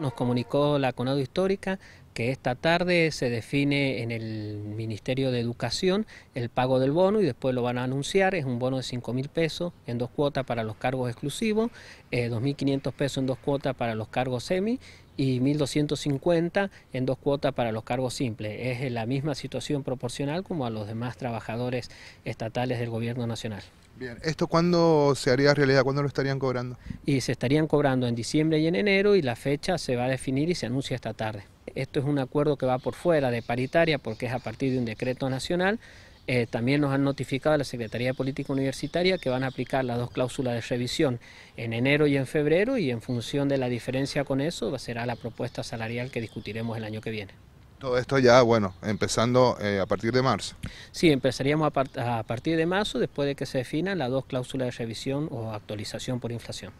Nos comunicó la Conado Histórica que esta tarde se define en el Ministerio de Educación el pago del bono y después lo van a anunciar. Es un bono de 5 mil pesos en dos cuotas para los cargos exclusivos, eh, 2.500 pesos en dos cuotas para los cargos semi y 1.250 en dos cuotas para los cargos simples. Es la misma situación proporcional como a los demás trabajadores estatales del Gobierno Nacional. Bien, ¿esto cuándo se haría realidad? ¿Cuándo lo estarían cobrando? Y se estarían cobrando en diciembre y en enero y la fecha se va a definir y se anuncia esta tarde esto es un acuerdo que va por fuera de paritaria porque es a partir de un decreto nacional. Eh, también nos han notificado a la Secretaría de Política Universitaria que van a aplicar las dos cláusulas de revisión en enero y en febrero y en función de la diferencia con eso será la propuesta salarial que discutiremos el año que viene. Todo esto ya, bueno, empezando eh, a partir de marzo. Sí, empezaríamos a, a partir de marzo después de que se definan las dos cláusulas de revisión o actualización por inflación.